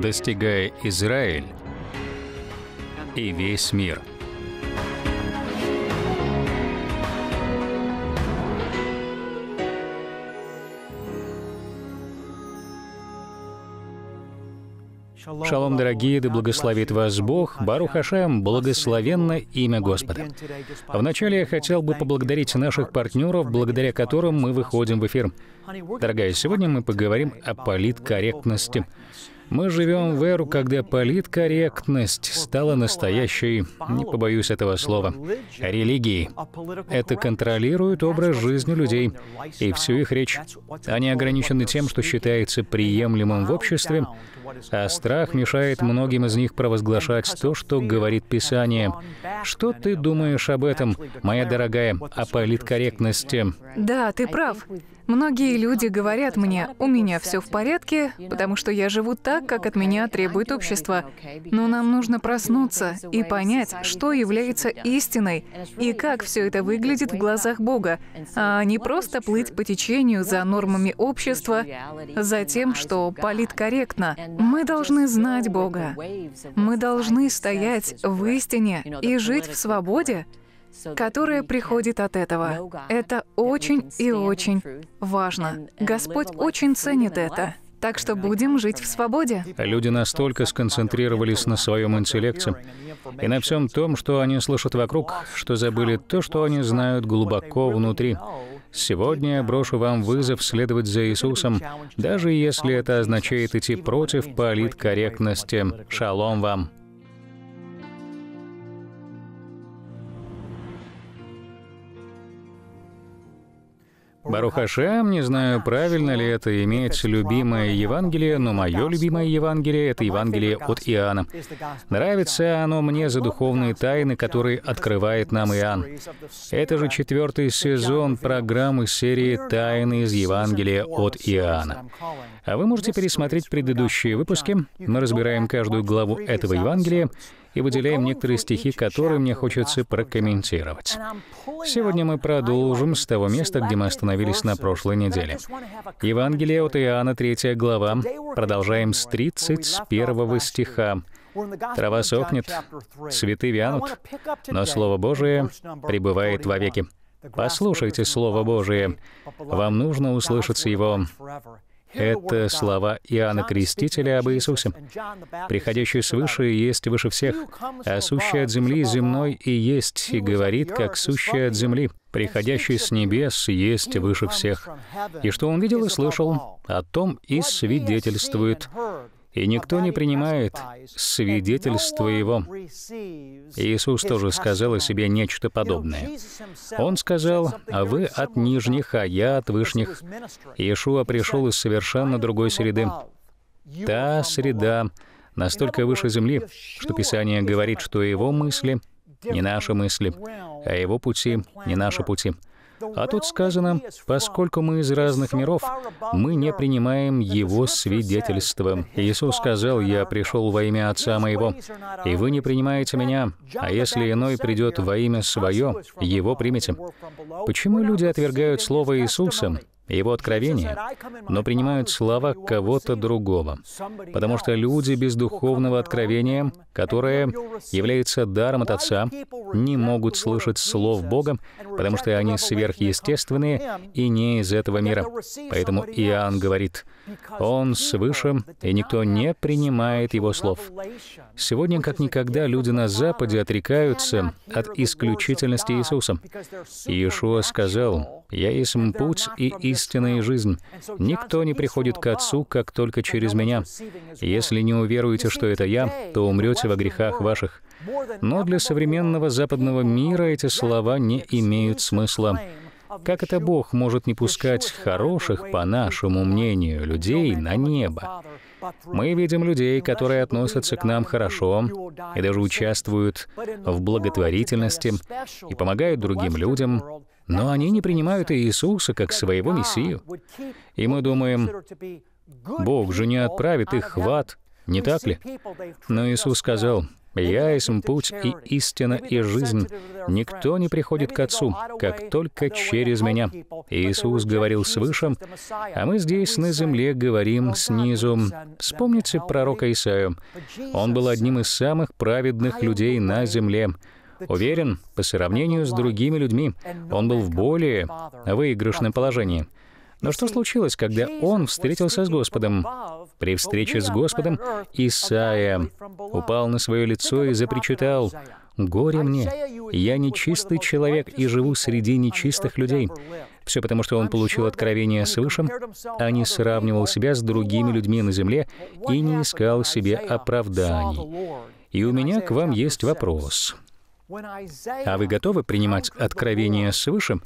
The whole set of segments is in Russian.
достигая Израиль и весь мир. Шалом, дорогие, да благословит вас Бог. Бару Хашем, благословенно имя Господа. Вначале я хотел бы поблагодарить наших партнеров, благодаря которым мы выходим в эфир. Дорогая, сегодня мы поговорим о политкорректности. Мы живем в эру, когда политкорректность стала настоящей, не побоюсь этого слова, религией. Это контролирует образ жизни людей и всю их речь. Они ограничены тем, что считается приемлемым в обществе, а страх мешает многим из них провозглашать то, что говорит Писание. Что ты думаешь об этом, моя дорогая, о политкорректности? Да, ты прав. Многие люди говорят мне, у меня все в порядке, потому что я живу так, как от меня требует общество. Но нам нужно проснуться и понять, что является истиной и как все это выглядит в глазах Бога, а не просто плыть по течению за нормами общества, за тем, что политкорректно. Мы должны знать Бога. Мы должны стоять в истине и жить в свободе, которое приходит от этого. Это очень и очень важно. Господь очень ценит это. Так что будем жить в свободе. Люди настолько сконцентрировались на своем интеллекте и на всем том, что они слышат вокруг, что забыли то, что они знают глубоко внутри. Сегодня я брошу вам вызов следовать за Иисусом, даже если это означает идти против политкорректности. Шалом вам! Барухашем, не знаю, правильно ли это иметь любимое Евангелие, но мое любимое Евангелие — это Евангелие от Иоанна. Нравится оно мне за духовные тайны, которые открывает нам Иоанн. Это же четвертый сезон программы серии «Тайны из Евангелия от Иоанна». А вы можете пересмотреть предыдущие выпуски. Мы разбираем каждую главу этого Евангелия, и выделяем некоторые стихи, которые мне хочется прокомментировать. Сегодня мы продолжим с того места, где мы остановились на прошлой неделе. Евангелие от Иоанна, 3 глава. Продолжаем с 31 стиха. Трава сохнет, цветы вянут, но Слово Божие пребывает вовеки. Послушайте Слово Божие. Вам нужно услышать его это слова Иоанна Крестителя об Иисусе. «Приходящий свыше и есть выше всех, а сущий от земли земной и есть, и говорит, как сущий от земли, приходящий с небес есть выше всех». И что он видел и слышал, о том и свидетельствует и никто не принимает свидетельство Его. Иисус тоже сказал о себе нечто подобное. Он сказал, «А вы от нижних, а я от вышних». Иешуа пришел из совершенно другой среды. Та среда настолько выше земли, что Писание говорит, что его мысли не наши мысли, а его пути не наши пути. А тут сказано, поскольку мы из разных миров, мы не принимаем его свидетельство. Иисус сказал, «Я пришел во имя Отца Моего, и вы не принимаете Меня, а если иной придет во имя Свое, его примете». Почему люди отвергают Слово Иисуса? его откровения, но принимают слова кого-то другого. Потому что люди без духовного откровения, которое является даром от Отца, не могут слышать слов Бога, потому что они сверхъестественные и не из этого мира. Поэтому Иоанн говорит, «Он свыше, и никто не принимает его слов». Сегодня, как никогда, люди на Западе отрекаются от исключительности Иисуса. Иешуа сказал, «Я есть путь и истинная жизнь. Никто не приходит к Отцу, как только через Меня. Если не уверуете, что это Я, то умрете во грехах ваших». Но для современного западного мира эти слова не имеют смысла. Как это Бог может не пускать хороших, по нашему мнению, людей на небо? Мы видим людей, которые относятся к нам хорошо и даже участвуют в благотворительности и помогают другим людям, но они не принимают Иисуса как своего Мессию. И мы думаем, Бог же не отправит их в ад, не так ли? Но Иисус сказал, «Я есть путь и истина и жизнь. Никто не приходит к Отцу, как только через Меня». Иисус говорил свыше, а мы здесь на земле говорим снизу. Вспомните пророка Исаию. Он был одним из самых праведных людей на земле. Уверен, по сравнению с другими людьми, он был в более выигрышном положении. Но что случилось, когда он встретился с Господом? При встрече с Господом Исаия упал на свое лицо и запричитал, «Горе мне! Я нечистый человек и живу среди нечистых людей». Все потому, что он получил откровение свыше, а не сравнивал себя с другими людьми на земле и не искал себе оправданий. И у меня к вам есть вопрос. А вы готовы принимать откровение свыше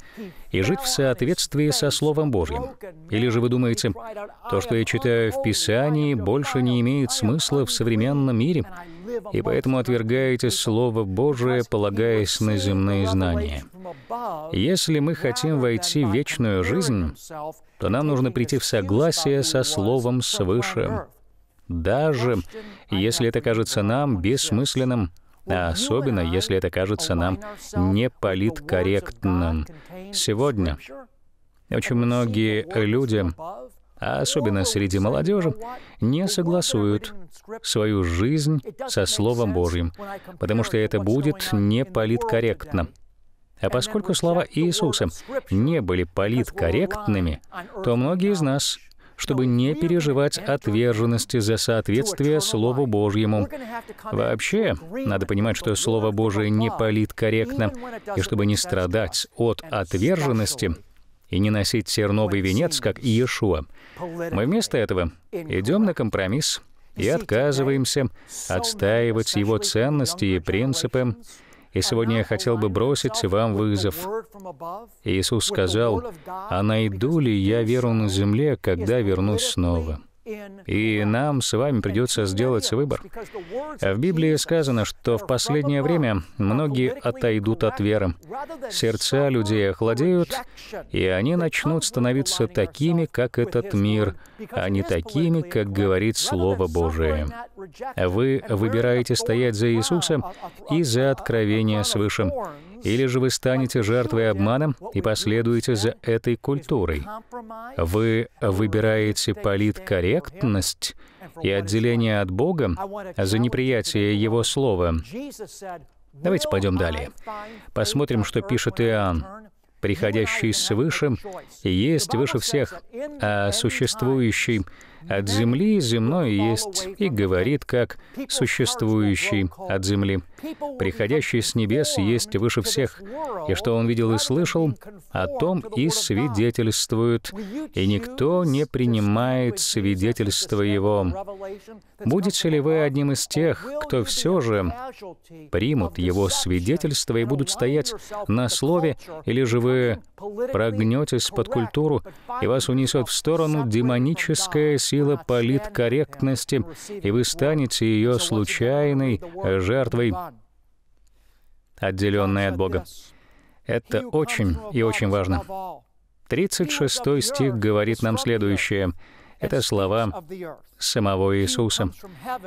и жить в соответствии со Словом Божьим? Или же вы думаете, то, что я читаю в Писании, больше не имеет смысла в современном мире, и поэтому отвергаете Слово Божие, полагаясь на земные знания? Если мы хотим войти в вечную жизнь, то нам нужно прийти в согласие со Словом свыше, даже если это кажется нам бессмысленным особенно если это кажется нам неполиткорректным. Сегодня очень многие люди, а особенно среди молодежи, не согласуют свою жизнь со Словом Божьим, потому что это будет неполиткорректно. А поскольку слова Иисуса не были политкорректными, то многие из нас чтобы не переживать отверженности за соответствие Слову Божьему. Вообще, надо понимать, что Слово Божие не политкорректно, и чтобы не страдать от отверженности, и не носить терновый венец, как Иешуа. Мы вместо этого идем на компромисс и отказываемся отстаивать его ценности и принципы, и сегодня я хотел бы бросить вам вызов. Иисус сказал, «А найду ли я веру на земле, когда вернусь снова?» И нам с вами придется сделать выбор. А в Библии сказано, что в последнее время многие отойдут от веры. Сердца людей охладеют, и они начнут становиться такими, как этот мир, а не такими, как говорит Слово Божие. Вы выбираете стоять за Иисуса и за откровение свыше. Или же вы станете жертвой обмана и последуете за этой культурой. Вы выбираете политкорректность и отделение от Бога за неприятие Его Слова. Давайте пойдем далее. Посмотрим, что пишет Иоанн приходящий свыше, есть выше всех, а существующий от земли земной есть и говорит, как существующий от земли приходящий с небес, есть выше всех, и что он видел и слышал, о том и свидетельствует, и никто не принимает свидетельство его. Будете ли вы одним из тех, кто все же примут его свидетельство и будут стоять на слове, или же вы прогнетесь под культуру, и вас унесет в сторону демоническая сила политкорректности, и вы станете ее случайной жертвой отделенные от Бога. Это очень и очень важно. 36 стих говорит нам следующее. Это слова самого Иисуса.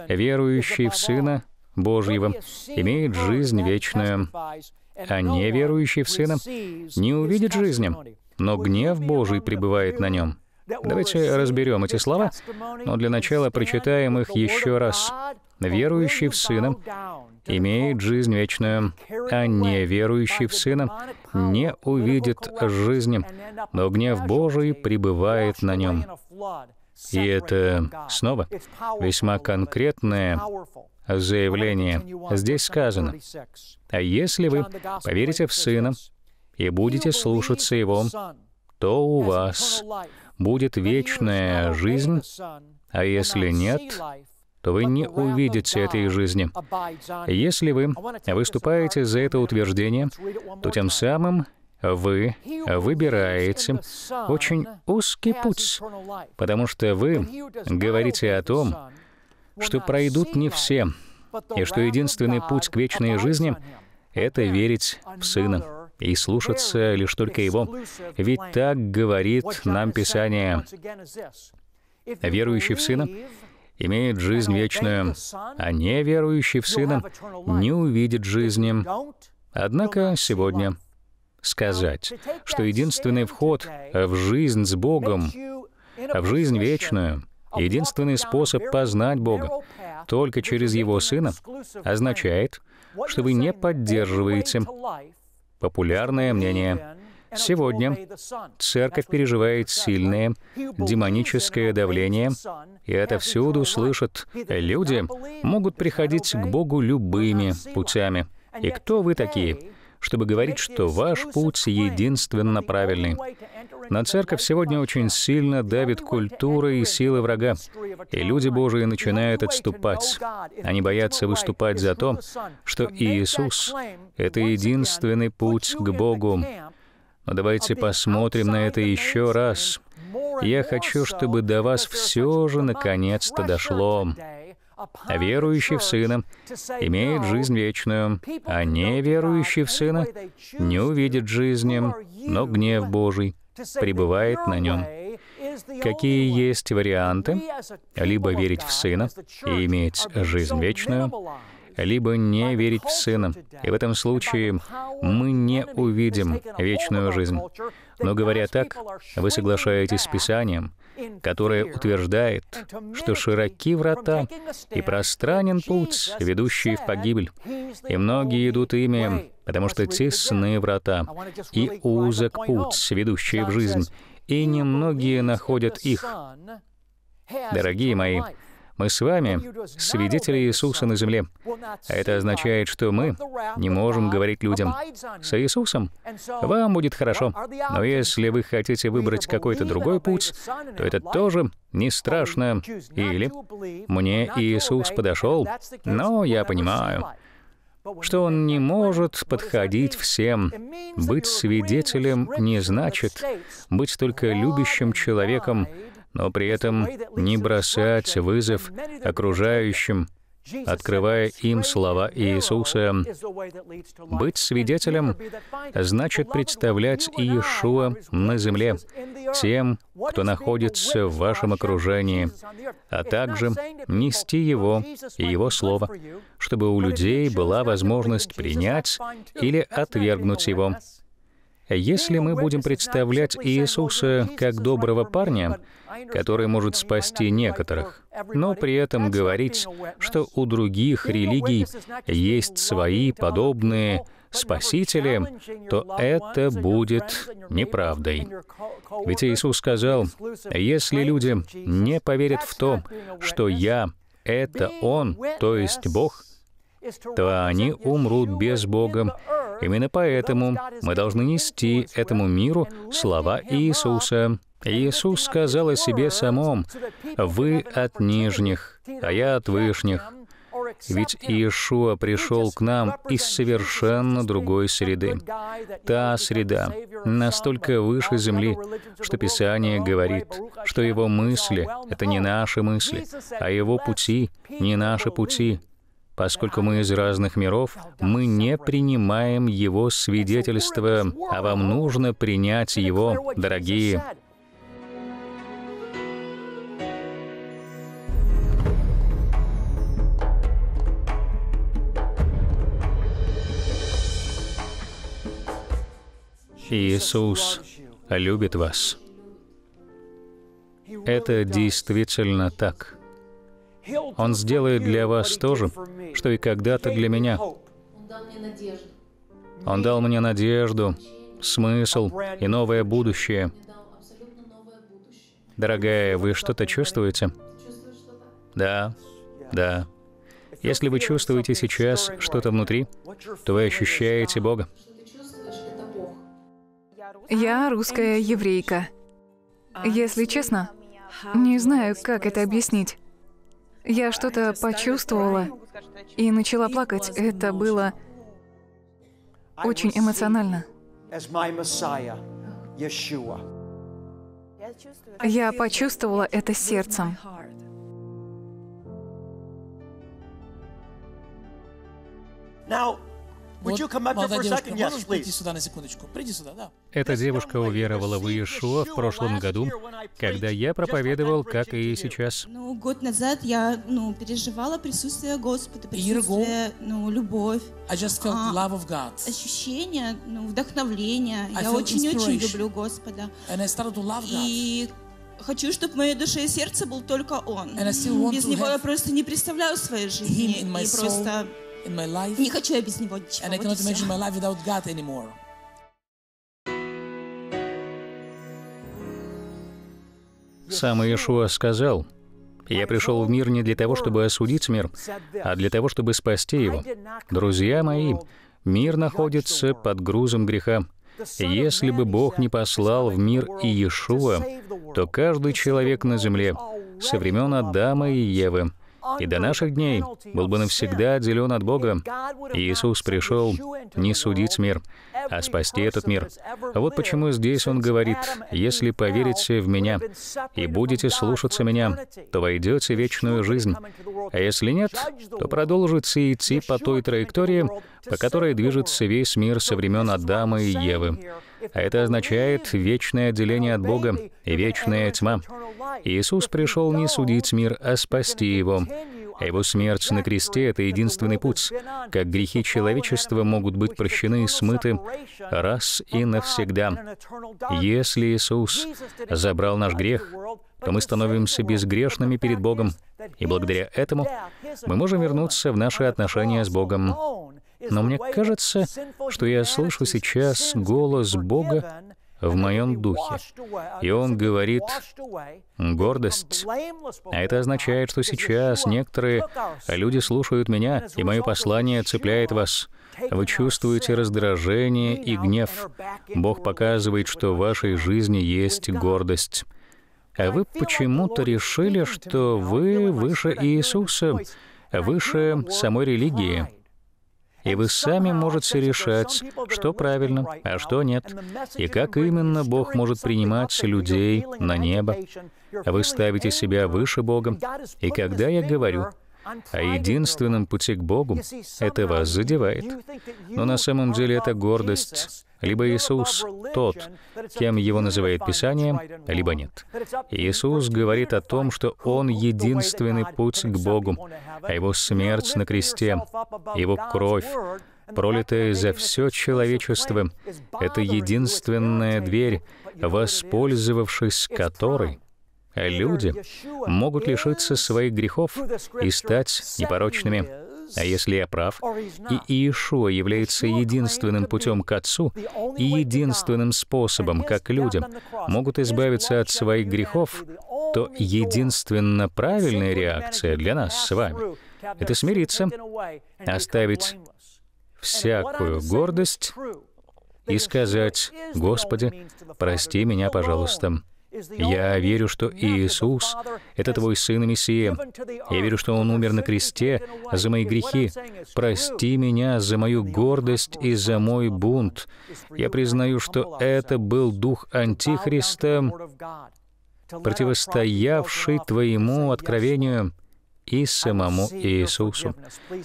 «Верующий в Сына Божьего имеет жизнь вечную, а неверующий в Сына не увидит жизни, но гнев Божий пребывает на нем». Давайте разберем эти слова, но для начала прочитаем их еще раз. Верующий в Сына имеет жизнь вечную, а неверующий в Сына не увидит жизни, но гнев Божий пребывает на нем. И это, снова, весьма конкретное заявление. Здесь сказано, «А если вы поверите в Сына и будете слушаться Его, то у вас будет вечная жизнь, а если нет, то вы не увидите этой жизни. Если вы выступаете за это утверждение, то тем самым вы выбираете очень узкий путь, потому что вы говорите о том, что пройдут не все, и что единственный путь к вечной жизни — это верить в Сына и слушаться лишь только Его. Ведь так говорит нам Писание. Верующий в Сына имеет жизнь вечную, а неверующий в Сына не увидит жизни. Однако сегодня сказать, что единственный вход в жизнь с Богом, в жизнь вечную, единственный способ познать Бога только через Его Сына, означает, что вы не поддерживаете популярное мнение Сегодня церковь переживает сильное демоническое давление, и это всюду слышат. Люди могут приходить к Богу любыми путями. И кто вы такие, чтобы говорить, что ваш путь единственно правильный? На церковь сегодня очень сильно давит культура и силы врага, и люди Божии начинают отступать. Они боятся выступать за то, что Иисус — это единственный путь к Богу, но давайте посмотрим на это еще раз. Я хочу, чтобы до вас все же наконец-то дошло. А верующий в Сына имеет жизнь вечную, а неверующий в Сына не увидит жизни, но гнев Божий пребывает на нем. Какие есть варианты? Либо верить в Сына и иметь жизнь вечную, либо не верить в Сына. И в этом случае мы не увидим вечную жизнь. Но говоря так, вы соглашаетесь с Писанием, которое утверждает, что широки врата и пространен путь, ведущий в погибель, и многие идут ими, потому что тесны врата и узок путь, ведущий в жизнь, и немногие находят их. Дорогие мои, мы с вами свидетели Иисуса на земле. Это означает, что мы не можем говорить людям, с Иисусом вам будет хорошо. Но если вы хотите выбрать какой-то другой путь, то это тоже не страшно. Или мне Иисус подошел, но я понимаю, что он не может подходить всем. Быть свидетелем не значит быть только любящим человеком, но при этом не бросать вызов окружающим, открывая им слова Иисуса. Быть свидетелем значит представлять Иешуа на земле тем, кто находится в вашем окружении, а также нести Его и Его Слово, чтобы у людей была возможность принять или отвергнуть Его. Если мы будем представлять Иисуса как доброго парня, который может спасти некоторых, но при этом говорить, что у других религий есть свои подобные спасители, то это будет неправдой. Ведь Иисус сказал, если люди не поверят в то, что я — это Он, то есть Бог, то они умрут без Бога Именно поэтому мы должны нести этому миру слова Иисуса. Иисус сказал о себе самом, «Вы от нижних, а я от вышних». Ведь Иешуа пришел к нам из совершенно другой среды. Та среда настолько выше земли, что Писание говорит, что его мысли — это не наши мысли, а его пути — не наши пути. Поскольку мы из разных миров, мы не принимаем его свидетельство, а вам нужно принять его, дорогие. Иисус любит вас. Это действительно так. Он сделает для вас то же, что и когда-то для меня. Он дал мне надежду, смысл и новое будущее. Дорогая, вы что-то чувствуете? Да, да. Если вы чувствуете сейчас что-то внутри, то вы ощущаете Бога. Я русская еврейка. Если честно, не знаю, как это объяснить. Я что-то почувствовала и начала плакать. Это было очень эмоционально. Я почувствовала это сердцем. Now, вот, молодая девушка, можешь прийти сюда на секундочку? Приди сюда, да. Эта девушка уверовала в Иешуа в прошлом году, когда я проповедовал, как и сейчас. Ну, год назад я, ну, переживала присутствие Господа, присутствие, ну, любовь. I just felt а, love of God. Ощущение, ну, вдохновление. я очень-очень люблю Господа. And I started to love God. И Хочу, чтобы в моей душе и сердце был только Он. Без Него я просто не представляю своей жизни. И просто in my life. Не хочу я без него ничего. And I cannot imagine my life without God anymore. Сам Иешуа сказал, «Я пришел в мир не для того, чтобы осудить мир, а для того, чтобы спасти его. Друзья мои, мир находится под грузом греха. Если бы Бог не послал в мир Иешуа, то каждый человек на земле со времен Адама и Евы — и до наших дней был бы навсегда отделен от Бога. Иисус пришел не судить мир, а спасти этот мир. Вот почему здесь Он говорит, «Если поверите в Меня и будете слушаться Меня, то войдете в вечную жизнь, а если нет, то продолжите идти по той траектории, по которой движется весь мир со времен Адама и Евы». Это означает вечное отделение от Бога и вечная тьма. Иисус пришел не судить мир, а спасти его. Его смерть на кресте — это единственный путь, как грехи человечества могут быть прощены и смыты раз и навсегда. Если Иисус забрал наш грех, то мы становимся безгрешными перед Богом, и благодаря этому мы можем вернуться в наши отношения с Богом. Но мне кажется, что я слышу сейчас голос Бога в моем духе. И он говорит «гордость». А это означает, что сейчас некоторые люди слушают меня, и мое послание цепляет вас. Вы чувствуете раздражение и гнев. Бог показывает, что в вашей жизни есть гордость. А вы почему-то решили, что вы выше Иисуса, выше самой религии и вы сами можете решать, что правильно, а что нет, и как именно Бог может принимать людей на небо. Вы ставите себя выше Бога. И когда я говорю, а единственном пути к Богу, это вас задевает. Но на самом деле это гордость. Либо Иисус тот, кем его называет Писание, либо нет. Иисус говорит о том, что Он единственный путь к Богу, а Его смерть на кресте, Его кровь, пролитая за все человечество, это единственная дверь, воспользовавшись которой Люди могут лишиться своих грехов и стать непорочными. А если я прав, и Иешуа является единственным путем к Отцу и единственным способом, как люди могут избавиться от своих грехов, то единственно правильная реакция для нас с вами — это смириться, оставить всякую гордость и сказать, «Господи, прости меня, пожалуйста». Я верю, что Иисус — это твой Сын и Мессия. Я верю, что Он умер на кресте за мои грехи. Прости меня за мою гордость и за мой бунт. Я признаю, что это был дух Антихриста, противостоявший твоему откровению и самому Иисусу.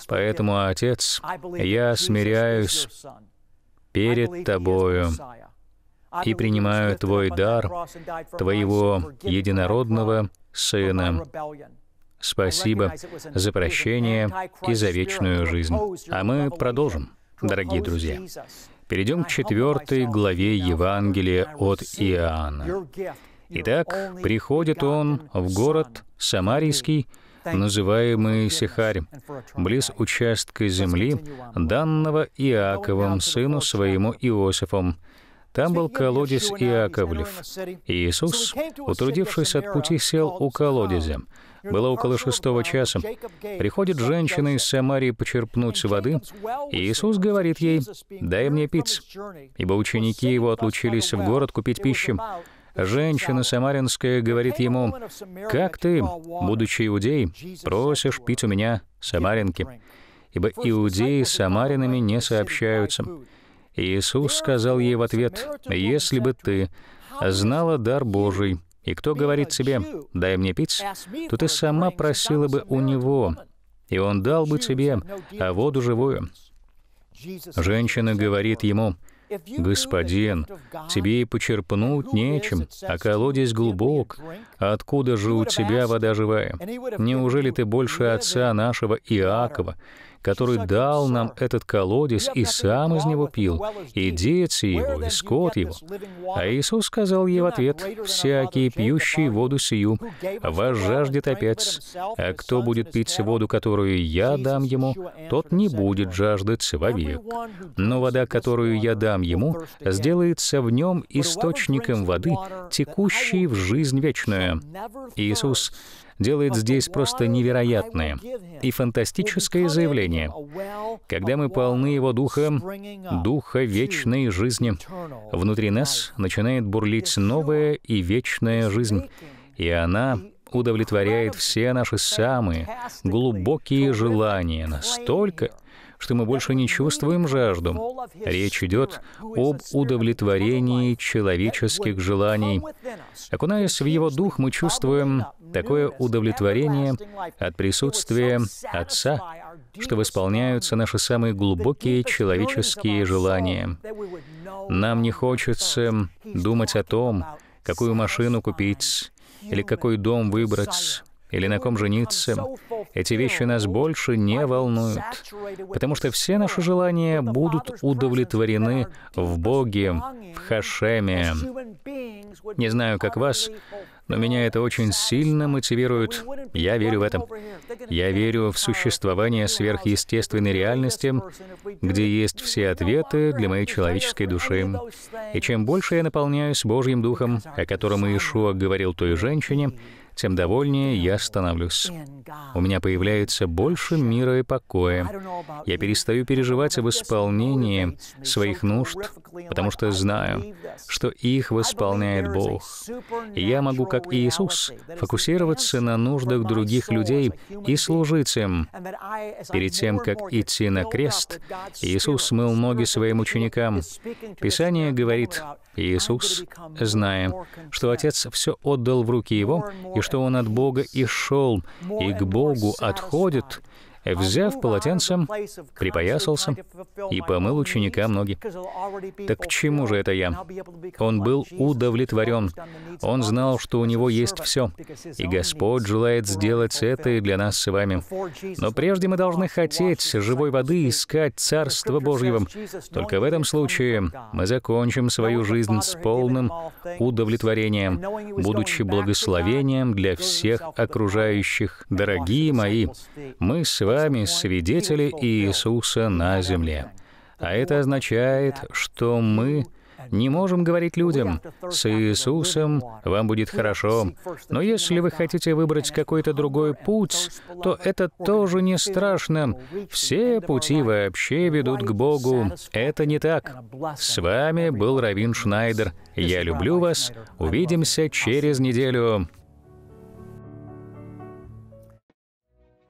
Поэтому, Отец, я смиряюсь перед Тобою и принимаю Твой дар, Твоего единородного Сына. Спасибо за прощение и за вечную жизнь. А мы продолжим, дорогие друзья. Перейдем к четвертой главе Евангелия от Иоанна. Итак, приходит он в город Самарийский, называемый Сихарь, близ участка земли, данного Иаковом, сыну своему Иосифом, там был колодец Иаковлев. И Иисус, утрудившись от пути, сел у колодезя. Было около шестого часа. Приходит женщина из Самарии почерпнуть воды, и Иисус говорит ей, «Дай мне пить», ибо ученики его отлучились в город купить пищи. Женщина самаринская говорит ему, «Как ты, будучи иудей, просишь пить у меня самаринки?» Ибо иудеи с самаринами не сообщаются. Иисус сказал ей в ответ, «Если бы ты знала дар Божий, и кто говорит себе: дай мне пить, то ты сама просила бы у Него, и Он дал бы тебе воду живую». Женщина говорит ему, «Господин, тебе и почерпнуть нечем, а колодец глубок. Откуда же у тебя вода живая? Неужели ты больше отца нашего Иакова, который дал нам этот колодец и сам из него пил, и дети его, и скот его». А Иисус сказал ей в ответ, «Всякий, пьющий воду сию, вас жаждет опять, а кто будет пить воду, которую я дам ему, тот не будет жаждать вовек. Но вода, которую я дам ему, сделается в нем источником воды, текущей в жизнь вечную». Иисус делает здесь просто невероятное и фантастическое заявление. Когда мы полны Его Духа, Духа вечной жизни, внутри нас начинает бурлить новая и вечная жизнь, и она удовлетворяет все наши самые глубокие желания настолько, что мы больше не чувствуем жажду. Речь идет об удовлетворении человеческих желаний. Окунаясь в его дух, мы чувствуем такое удовлетворение от присутствия Отца, что восполняются наши самые глубокие человеческие желания. Нам не хочется думать о том, какую машину купить, или какой дом выбрать, или на ком жениться. Эти вещи нас больше не волнуют, потому что все наши желания будут удовлетворены в Боге, в Хашеме. Не знаю, как вас, но меня это очень сильно мотивирует. Я верю в это. Я верю в существование сверхъестественной реальности, где есть все ответы для моей человеческой души. И чем больше я наполняюсь Божьим Духом, о котором Иешуа говорил той женщине, тем довольнее я становлюсь. У меня появляется больше мира и покоя. Я перестаю переживать об исполнении своих нужд, потому что знаю, что их восполняет Бог. И я могу, как Иисус, фокусироваться на нуждах других людей и служить им. Перед тем, как идти на крест, Иисус смыл ноги своим ученикам. Писание говорит, Иисус, зная, что Отец все отдал в руки Его, и что что он от Бога и шел, и к Богу отходит, Взяв полотенце, припоясался и помыл ученика ноги. Так к чему же это я? Он был удовлетворен. Он знал, что у него есть все. И Господь желает сделать это и для нас с вами. Но прежде мы должны хотеть живой воды искать Царство Божьего. Только в этом случае мы закончим свою жизнь с полным удовлетворением, будучи благословением для всех окружающих. Дорогие мои, мы с вами сами свидетели Иисуса на земле. А это означает, что мы не можем говорить людям, с Иисусом вам будет хорошо. Но если вы хотите выбрать какой-то другой путь, то это тоже не страшно. Все пути вообще ведут к Богу. Это не так. С вами был Равин Шнайдер. Я люблю вас. Увидимся через неделю.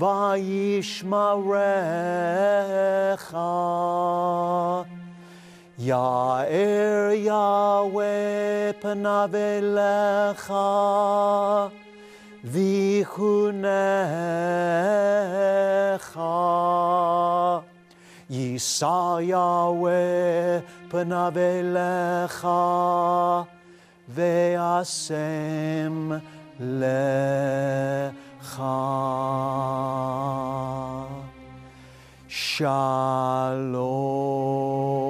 Vayishmarecha. Ya'er Yahweh panav elecha vichunecha. Yisa Yahweh panav ve'asem lecha. Shalom.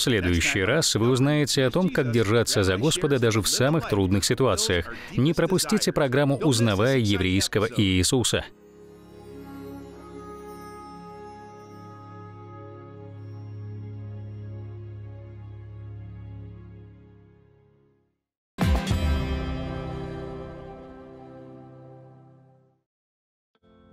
В следующий раз вы узнаете о том, как держаться за Господа даже в самых трудных ситуациях. Не пропустите программу «Узнавая еврейского Иисуса».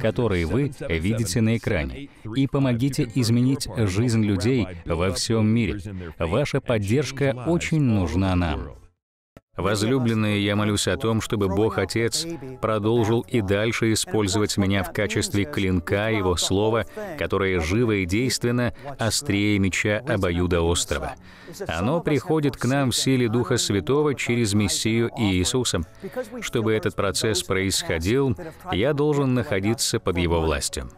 которые вы видите на экране, и помогите изменить жизнь людей во всем мире. Ваша поддержка очень нужна нам. Возлюбленные, я молюсь о том, чтобы Бог Отец продолжил и дальше использовать меня в качестве клинка Его Слова, которое живо и действенно острее меча обоюда острова. Оно приходит к нам в силе Духа Святого через Мессию и Иисуса. Чтобы этот процесс происходил, я должен находиться под Его властью.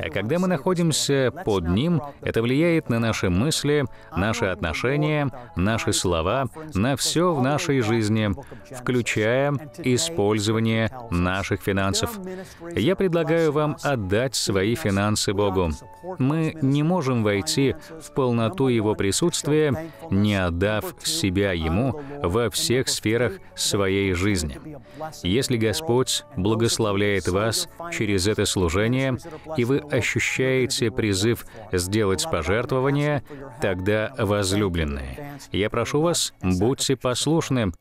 А когда мы находимся под Ним, это влияет на наши мысли, наши отношения, наши слова, на все в нашей жизни жизни, включая использование наших финансов. Я предлагаю вам отдать свои финансы Богу. Мы не можем войти в полноту Его присутствия, не отдав себя Ему во всех сферах своей жизни. Если Господь благословляет вас через это служение, и вы ощущаете призыв сделать пожертвование, тогда возлюбленные. Я прошу вас, будьте послушны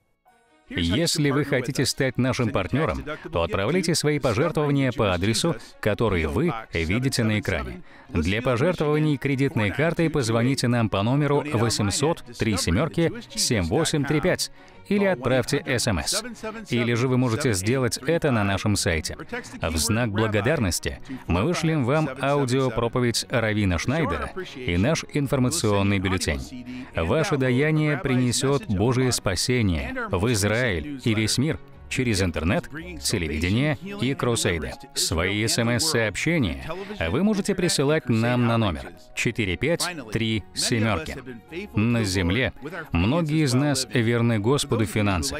если вы хотите стать нашим партнером, то отправляйте свои пожертвования по адресу, который вы видите на экране. Для пожертвований кредитной картой позвоните нам по номеру 800 3 семерки 7835 или отправьте СМС. Или же вы можете сделать это на нашем сайте. В знак благодарности мы вышлем вам аудиопроповедь Равина Шнайдера и наш информационный бюллетень. Ваше даяние принесет Божие спасение в Израиль и весь мир — через интернет, телевидение и крусейды. Свои смс-сообщения вы можете присылать нам на номер 453 На земле многие из нас верны Господу финансов.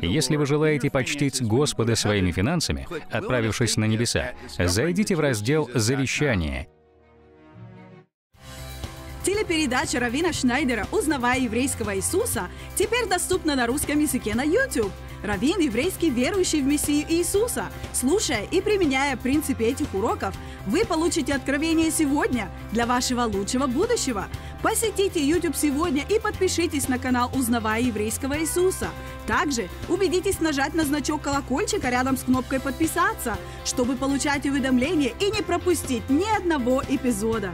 Если вы желаете почтить Господа своими финансами, отправившись на небеса, зайдите в раздел «Завещание» Телепередача Равина Шнайдера «Узнавая еврейского Иисуса» теперь доступна на русском языке на YouTube. Раввин еврейский верующий в Мессию Иисуса. Слушая и применяя принципы этих уроков, вы получите откровение сегодня для вашего лучшего будущего. Посетите YouTube сегодня и подпишитесь на канал «Узнавая еврейского Иисуса». Также убедитесь нажать на значок колокольчика рядом с кнопкой «Подписаться», чтобы получать уведомления и не пропустить ни одного эпизода.